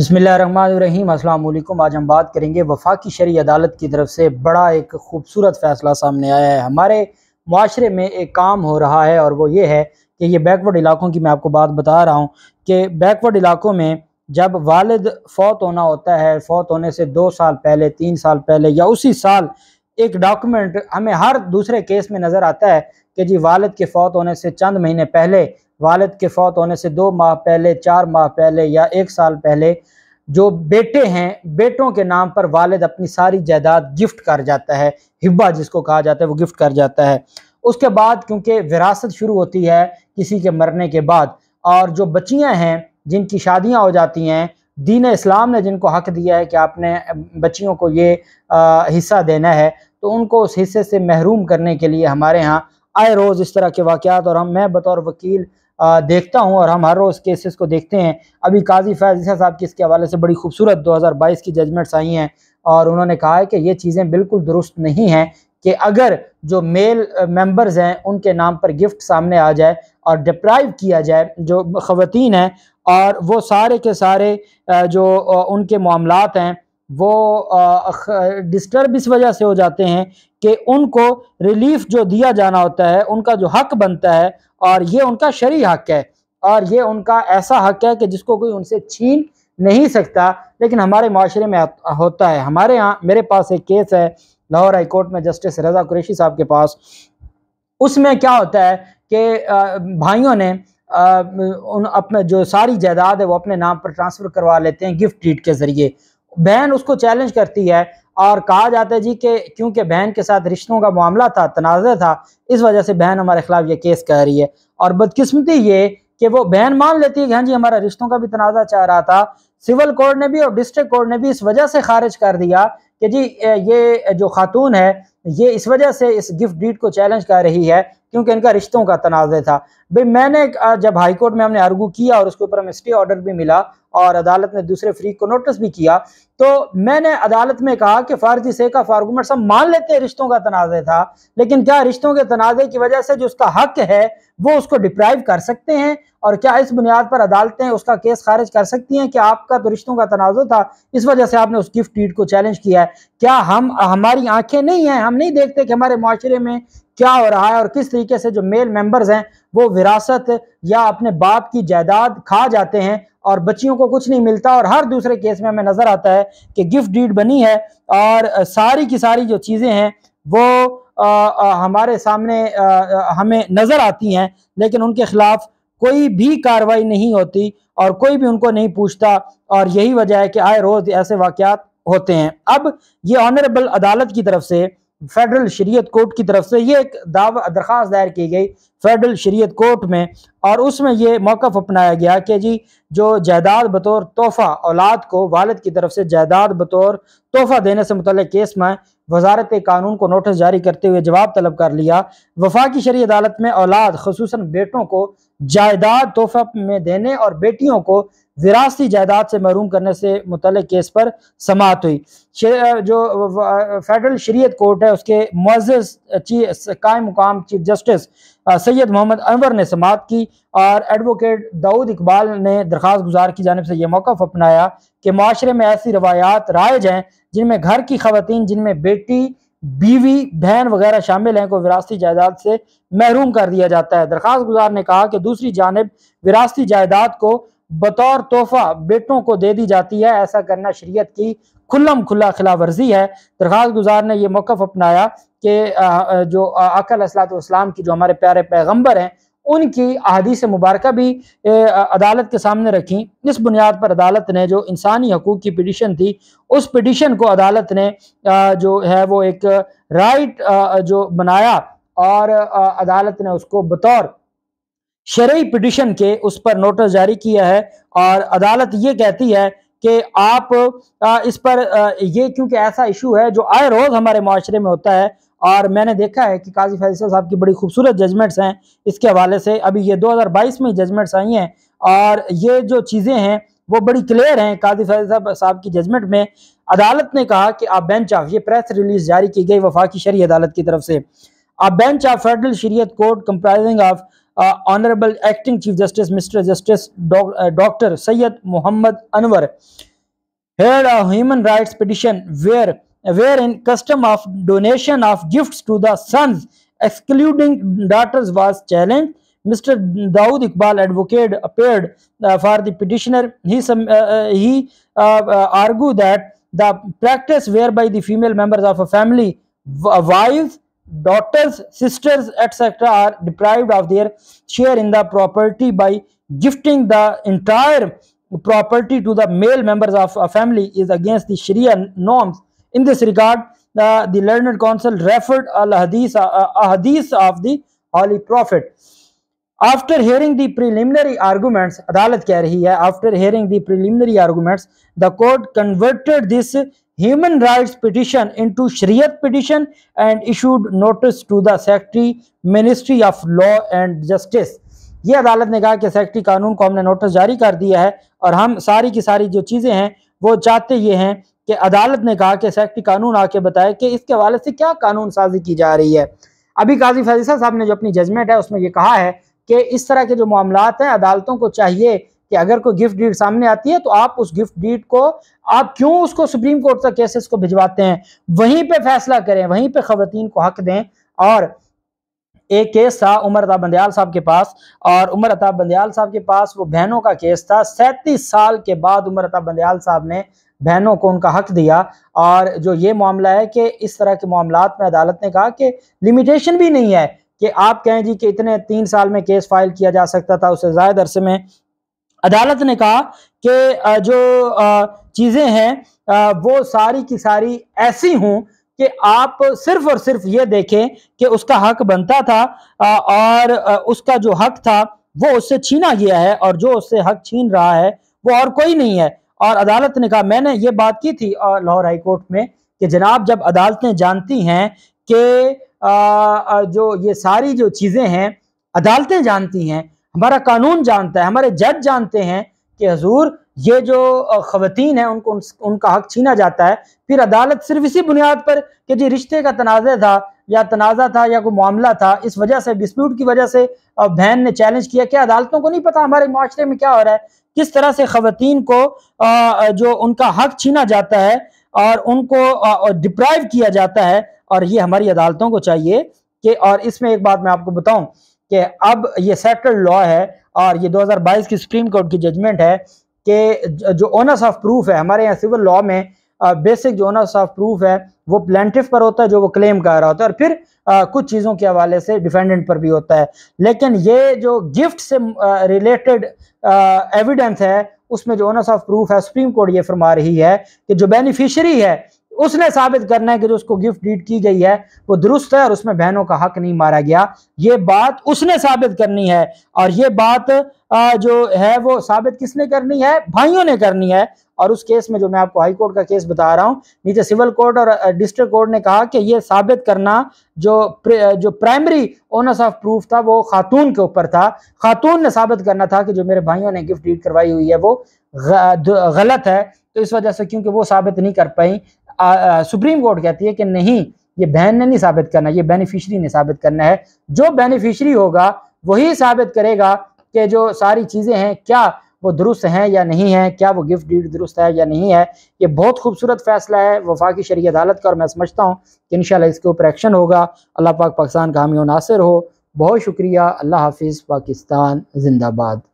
बसमीम अल्लाम आज हम बात करेंगे वफाकी शरी अदालत की तरफ से बड़ा एक खूबसूरत फ़ैसला सामने आया है हमारे माशरे में एक काम हो रहा है और वो ये है कि ये बैकवर्ड इलाकों की मैं आपको बात बता रहा हूँ कि बैकवर्ड इलाकों में जब वालद फौत होना होता है फौत होने से दो साल पहले तीन साल पहले या उसी साल एक डॉक्यूमेंट हमें हर दूसरे केस में नज़र आता है कि जी वालद के फौत होने से चंद महीने पहले वालद के फौत होने से दो माह पहले चार माह पहले या एक साल पहले जो बेटे हैं बेटों के नाम पर वालद अपनी सारी जायदाद गिफ्ट कर जाता है हिब्बा जिसको कहा जाता है वो गिफ्ट कर जाता है उसके बाद क्योंकि विरासत शुरू होती है किसी के मरने के बाद और जो बच्चियां हैं जिनकी शादियां हो जाती हैं दीन इस्लाम ने जिनको हक दिया है कि आपने बच्चियों को ये हिस्सा देना है तो उनको उस हिस्से से महरूम करने के लिए हमारे यहाँ आए रोज़ इस तरह के वाक़ात और हम मैं बतौर वकील देखता हूं और हम हर रोज़ केसेस को देखते हैं अभी काजी फैज़ा साहब की इसके हवाले से बड़ी खूबसूरत 2022 की जजमेंट्स आई हैं और उन्होंने कहा है कि ये चीज़ें बिल्कुल दुरुस्त नहीं हैं कि अगर जो मेल मेंबर्स हैं उनके नाम पर गिफ्ट सामने आ जाए और डिप्राइव किया जाए जो ख़वान हैं और वो सारे के सारे जो उनके मामला हैं वो डिस्टर्ब इस वजह से हो जाते हैं कि उनको रिलीफ जो दिया जाना होता है उनका जो हक बनता है और ये उनका शरी हक है और ये उनका ऐसा हक है कि जिसको कोई उनसे छीन नहीं सकता लेकिन हमारे माशरे में होता है हमारे यहाँ मेरे पास एक केस है लाहौर हाई कोर्ट में जस्टिस रजा कुरेशी साहब के पास उसमें क्या होता है कि भाइयों ने उन अपने जो सारी जायदाद है वो अपने नाम पर ट्रांसफ़र करवा लेते हैं गिफ्ट डीड के ज़रिए बहन उसको चैलेंज करती है और कहा जाता है जी कि क्योंकि बहन के साथ रिश्तों का मामला था तनाजा था इस वजह से बहन हमारे खिलाफ ये केस कह रही है और बदकिस्मती ये कि वो बहन मान लेती है कि हाँ जी हमारा रिश्तों का भी तनाज़ा चाह रहा था सिविल कोर्ट ने भी और डिस्ट्रिक्ट कोर्ट ने भी इस वजह से खारिज कर दिया कि जी ये जो खातून है ये इस वजह से इस गिफ्ट डीड को चैलेंज कर रही है क्योंकि इनका रिश्तों का तनाजा था भाई मैंने जब हाई कोर्ट में हमने आर्गू किया और उसके ऊपर हमें स्टे ऑर्डर भी मिला और अदालत ने दूसरे फ्रीक को नोटिस भी किया तो मैंने अदालत में कहा कि फारजी का फार्गूमेंट सब मान लेते हैं रिश्तों का तनाज़े था लेकिन क्या रिश्तों के तनाज़े की वजह से जो उसका हक है वो उसको डिप्राइव कर सकते हैं और क्या इस बुनियाद पर अदालतें उसका केस खारिज कर सकती हैं कि आपका तो रिश्तों का तनाज़ था इस वजह से आपने उस गिफ्ट डीड को चैलेंज किया है क्या हम हमारी आंखें नहीं हैं हम नहीं देखते कि हमारे माशरे में क्या हो रहा है और किस तरीके से जो मेल मेम्बर्स हैं वो विरासत या अपने बाप की जायदाद खा जाते हैं और बच्चियों को कुछ नहीं मिलता और हर दूसरे केस में हमें नज़र आता है कि गिफ्ट डीड बनी है और सारी की सारी जो चीज़ें हैं वो आ, आ, हमारे सामने आ, हमें नज़र आती हैं लेकिन उनके ख़िलाफ़ कोई भी कार्रवाई नहीं होती और कोई भी उनको नहीं पूछता और यही वजह है कि आए रोज़ ऐसे वाकत होते हैं अब ये ऑनरेबल अदालत की तरफ से फेडरल शरीयत कोर्ट की तरफ से ये एक दावा दरख्वास्त दायर की गई फेडरल शरीयत कोर्ट में और उसमें ये मौकफ अपनाया गया कि जी जो जायदाद बतौर तोहफ़ा औलाद को वालद की तरफ से जायदाद बतौर तोहफ़ा देने से मुतल केस में वजारत कानून को नोटिस जारी करते हुए जवाब तलब कर लिया वफा की शरी अदालत में औलाद खसूस बेटों को जायदाद तोहफा में देने और बेटियों को विरासती जायदाद से महरूम करने से मुतल केस पर समाप्त हुई जो फेडरल शरीत कोर्ट है उसके कायम मुकाम चीफ जस्टिस सैयद मोहम्मद अनवर ने समाप्त की और एडवोकेट दाऊद इकबाल ने दरख्वास्त गुजार की जानब से यह मौक़ अपनाया कि माशरे में ऐसी रवायात राइज हैं जिनमें घर की खातन जिनमें बेटी बीवी बहन वगैरह शामिल हैं को विरासती जायदाद से महरूम कर दिया जाता है दरख्वास्त गुजार ने कहा कि दूसरी जानब विरासती जायदाद को बतौर तोहफा बेटों को दे दी जाती है ऐसा करना शरीयत की खुल्लम खुला खिलाफ वर्जी है दरख्वास्त गुजार ने यह मौकफ अपनाया कि जो अकल असलातम की जो हमारे प्यारे पैगम्बर हैं उनकी से मुबारक भी अदालत के सामने रखी इस बुनियाद पर अदालत ने जो इंसानी हकूक़ की पिटिशन थी उस पिटिशन को अदालत ने जो है वो एक राइट जो बनाया और अदालत ने उसको बतौर शर्य पिटिशन के उस पर नोटिस जारी किया है और अदालत ये कहती है कि आप इस पर ये क्योंकि ऐसा इशू है जो आए रोज़ हमारे माशरे में होता है और मैंने देखा है कि काजी फैसल साहब की बड़ी खूबसूरत जजमेंट्स हैं इसके हवाले से अभी ये 2022 में जजमेंट्स आई हैं और ये जो चीज़ें हैं वो बड़ी क्लियर हैं काजी फैसल साहब साहब की जजमेंट में अदालत ने कहा कि आप बेंच ऑफ ये प्रेस रिलीज जारी की गई वफाकी शरी अदालत की तरफ से आप bench of federal Shariat court comprising of uh, Honorable Acting Chief Justice Mr. Justice Doc, uh, Dr. sayed Muhammad Anwar heard a human rights petition where wherein custom of donation of gifts to the sons excluding daughters was challenged. Mr. Dawood Iqbal advocate appeared uh, for the petitioner. He, uh, uh, he uh, argued that the practice whereby the female members of a family, wives, daughters, sisters, etc. are deprived of their share in the property by gifting the entire property to the male members of a family is against the Sharia norms. In this regard, the, the learned council referred al hadith, uh, uh, a hadith of the Holy Prophet. After hearing the preliminary arguments, Adalat after hearing the preliminary arguments, the court converted this human rights petition into Shariat petition and issued notice to the Secretary Ministry of Law and Justice. ये अदालत ने कहा कि secretary कानून को हमने notice जारी कर दिया है और हम सारी की सारी जो चीज़ें हैं वो चाहते ये हैं कि अदालत ने कहा कि सेक्रेटरी कानून आके बताए कि इसके हवाले से क्या कानून साजी की जा रही है अभी काजी फैजसा साहब ने जो अपनी जजमेंट है उसमें ये कहा है कि इस तरह के जो मामला हैं अदालतों को चाहिए कि अगर कोई गिफ्ट डीड सामने आती है तो आप उस गिफ्ट डीड को आप क्यों उसको सुप्रीम कोर्ट तक केसेस को भिजवाते हैं वहीं पे फैसला करें वहीं पे खवतिन को हक दें और एक केस था उमर अताब बंदयाल साहब के पास और उमर अताब बंदयाल साहब के पास वो बहनों का केस था सैंतीस साल के बाद उमर अताब बंदयाल साहब ने बहनों को उनका हक दिया और जो ये मामला है कि इस तरह के मामला में अदालत ने कहा कि लिमिटेशन भी नहीं है कि आप कहें जी कि इतने तीन साल में केस फाइल किया जा सकता था उससे ज्यादा अरसे में अदालत ने कहा कि जो चीज़ें हैं वो सारी की सारी ऐसी हों कि आप सिर्फ और सिर्फ ये देखें कि उसका हक बनता था और उसका जो हक था वो उससे छीना गया है और जो उससे हक छीन रहा है वो और कोई नहीं है और अदालत ने कहा मैंने ये बात की थी लाहौर हाई कोर्ट में कि जनाब जब अदालतें जानती हैं कि जो ये सारी जो चीज़ें हैं अदालतें जानती हैं हमारा कानून जानता है हमारे जज जानते हैं कि हजूर ये जो ख़वान है उनको उनका हक छीना जाता है फिर अदालत सिर्फ इसी बुनियाद पर कि जी रिश्ते का तनाज़ा था या तनाज़ा था या कोई मामला था इस वजह से डिस्प्यूट की वजह से बहन ने चैलेंज किया क्या अदालतों को नहीं पता हमारे माशरे में क्या हो रहा है किस तरह से ख़वान को जो उनका हक छीना जाता है और उनको डिप्राइव किया जाता है और ये हमारी अदालतों को चाहिए कि और इसमें एक बात मैं आपको बताऊं कि अब ये सेटल लॉ है और ये 2022 की सुप्रीम कोर्ट की जजमेंट है कि जो ओनर्स ऑफ प्रूफ है हमारे यहाँ सिविल लॉ में बेसिक जो ओनर्स ऑफ प्रूफ है वो प्लेंटिव पर होता है जो वो क्लेम कर रहा होता है और फिर आ, कुछ चीज़ों के हवाले से डिफेंडेंट पर भी होता है लेकिन ये जो गिफ्ट से रिलेटेड एविडेंस है उसमें जो ओनर्स ऑफ प्रूफ है सुप्रीम कोर्ट ये फरमा रही है कि जो बेनिफिशरी है उसने साबित करना है कि जो उसको गिफ्ट डीड की गई है वो दुरुस्त है और उसमें बहनों का हक नहीं मारा गया ये बात उसने साबित करनी है और ये बात जो है वो साबित किसने करनी है भाइयों ने करनी है और उस केस में जो मैं आपको हाई कोर्ट का केस बता रहा हूं नीचे सिविल कोर्ट और डिस्ट्रिक्ट कोर्ट ने कहा कि ये साबित करना जो प्र, जो प्राइमरी ओनर्स ऑफ प्रूफ था वो खातून के ऊपर था खातून ने साबित करना था कि जो मेरे भाइयों ने गिफ्ट डीड करवाई हुई है वो गलत है तो इस वजह से क्योंकि वो साबित नहीं कर पाई सुप्रीम कोर्ट कहती है कि नहीं ये बहन ने नहीं साबित करना ये बेनिफिशरी ने साबित करना है जो बेनिफिशरी होगा वही साबित करेगा कि जो सारी चीज़ें हैं क्या वो दुरुस्त हैं या नहीं है क्या वो गिफ्ट डीड दुरुस्त है या नहीं है ये बहुत खूबसूरत फैसला है वफाकी शरी अदालत का और मैं समझता हूँ कि इन इसके ऊपर एक्शन होगा अल्लाह पाक पाकिस्तान का हामी नासिर हो बहुत शुक्रिया अल्लाह हाफिज़ पाकिस्तान जिंदाबाद